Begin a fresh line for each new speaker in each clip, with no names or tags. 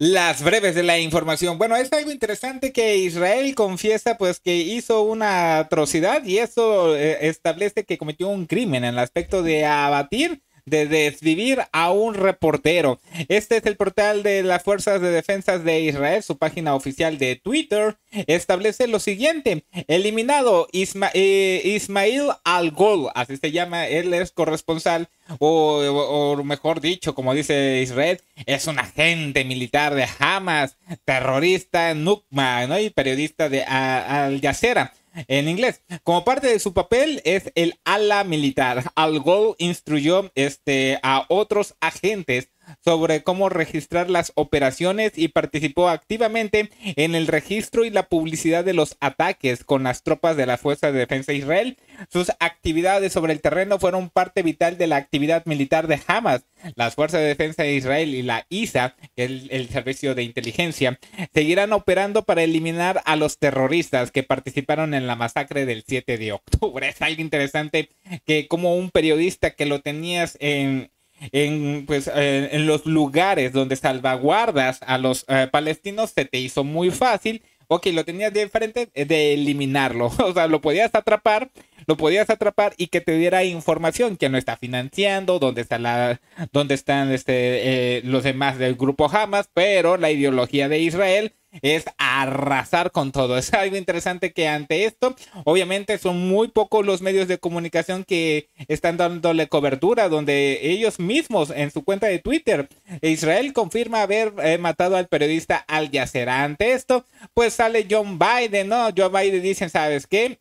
Las breves de la información. Bueno, es algo interesante que Israel confiesa pues que hizo una atrocidad y eso eh, establece que cometió un crimen en el aspecto de abatir de desvivir a un reportero. Este es el portal de las Fuerzas de Defensa de Israel. Su página oficial de Twitter establece lo siguiente. Eliminado Isma eh, Ismail Al-Gol, así se llama, él es corresponsal o, mejor dicho, como dice Israel, es un agente militar de Hamas, terrorista Nukma ¿no? y periodista de Al Jazeera en inglés. Como parte de su papel es el ala militar. Al Gol instruyó este, a otros agentes sobre cómo registrar las operaciones y participó activamente en el registro y la publicidad de los ataques con las tropas de la Fuerza de Defensa de Israel. Sus actividades sobre el terreno fueron parte vital de la actividad militar de Hamas. Las Fuerzas de Defensa de Israel y la ISA, el, el Servicio de Inteligencia, seguirán operando para eliminar a los terroristas que participaron en la masacre del 7 de octubre. Es algo interesante que como un periodista que lo tenías en, en, pues, eh, en, los lugares donde salvaguardas a los eh, palestinos se te hizo muy fácil. Ok, lo tenías de frente eh, de eliminarlo. O sea, lo podías atrapar, lo podías atrapar y que te diera información, quién lo está financiando, dónde está la, dónde están este, los demás del grupo Hamas, pero la ideología de Israel es arrasar con todo. Es algo interesante que ante esto, obviamente son muy pocos los medios de comunicación que están dándole cobertura, donde ellos mismos en su cuenta de Twitter, Israel confirma haber eh, matado al periodista Al Jazeera. Ante esto, pues sale John Biden, ¿no? John Biden dice, ¿sabes qué?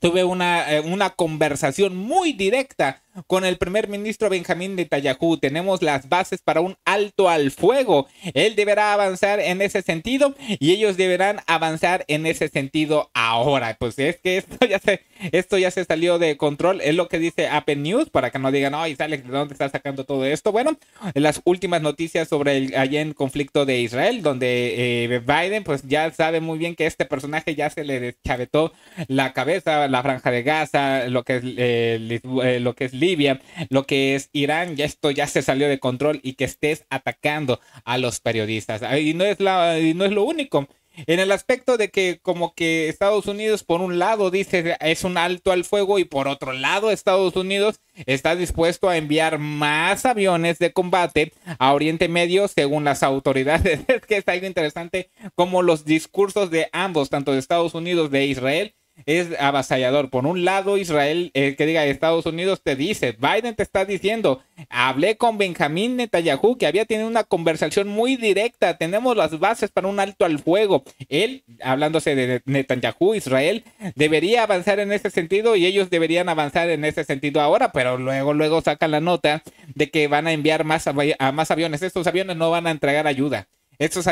Tuve una, eh, una conversación muy directa con el primer ministro Benjamín Netanyahu tenemos las bases para un alto al fuego. Él deberá avanzar en ese sentido y ellos deberán avanzar en ese sentido ahora. Pues es que esto ya se, esto ya se salió de control. Es lo que dice Apple News para que no digan, ay, ¿Sale ¿de dónde está sacando todo esto? Bueno, las últimas noticias sobre el conflicto de Israel, donde eh, Biden, pues ya sabe muy bien que este personaje ya se le deschavetó la cabeza, la franja de Gaza, lo que es, eh, eh, lo que es Libia, lo que es Irán, ya esto ya se salió de control y que estés atacando a los periodistas. Ah, y no es, la, no es lo único. En el aspecto de que como que Estados Unidos por un lado dice es un alto al fuego y por otro lado Estados Unidos está dispuesto a enviar más aviones de combate a Oriente Medio según las autoridades. Es que es algo interesante como los discursos de ambos, tanto de Estados Unidos, de Israel es avasallador. Por un lado, Israel, el que diga Estados Unidos, te dice, Biden te está diciendo, hablé con Benjamín Netanyahu, que había tenido una conversación muy directa, tenemos las bases para un alto al fuego. Él, hablándose de Netanyahu, Israel, debería avanzar en ese sentido y ellos deberían avanzar en ese sentido ahora, pero luego, luego sacan la nota de que van a enviar más, a más aviones. Estos aviones no van a entregar ayuda. Estos,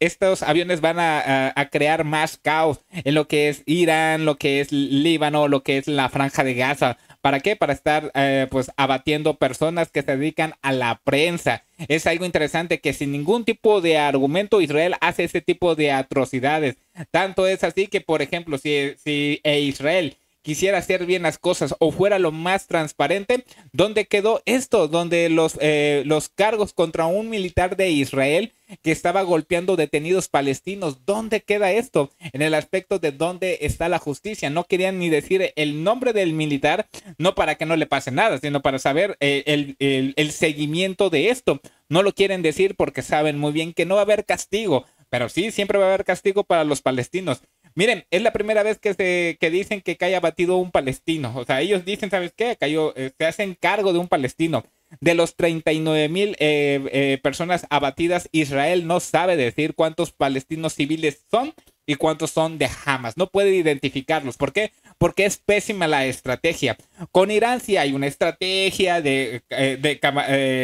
estos aviones van a, crear más caos en lo que es Irán, lo que es Líbano, lo que es la franja de Gaza. ¿Para qué? Para estar eh, pues abatiendo personas que se dedican a la prensa. Es algo interesante que sin ningún tipo de argumento Israel hace ese tipo de atrocidades. Tanto es así que, por ejemplo, si, si eh, Israel quisiera hacer bien las cosas o fuera lo más transparente, ¿dónde quedó esto, donde los, eh, los cargos contra un militar de Israel que estaba golpeando detenidos palestinos, ¿dónde queda esto? En el aspecto de dónde está la justicia. No querían ni decir el nombre del militar, no para que no le pase nada, sino para saber eh, el, el seguimiento de esto. No lo quieren decir porque saben muy bien que no va a haber castigo, pero sí, siempre va a haber castigo para los palestinos. Miren, es la primera vez que se que dicen que haya batido un palestino. O sea, ellos dicen, ¿sabes qué? Cayó, eh, se hacen cargo de un palestino. De los 39 mil eh, eh, personas abatidas, Israel no sabe decir cuántos palestinos civiles son y cuántos son de Hamas. No puede identificarlos. ¿Por qué? Porque es pésima la estrategia. Con Irán sí hay una estrategia de,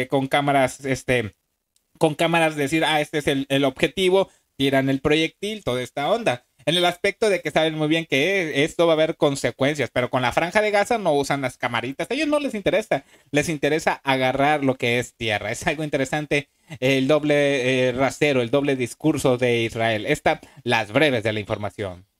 con cámaras, este, con cámaras decir, ah, este es el, el objetivo, tiran el proyectil, toda esta onda. En el aspecto de que saben muy bien que esto va a haber consecuencias, pero con la franja de Gaza no usan las camaritas. A ellos no les interesa. Les interesa agarrar lo que es tierra. Es algo interesante el doble eh, rasero, el doble discurso de Israel. estas las breves de la información.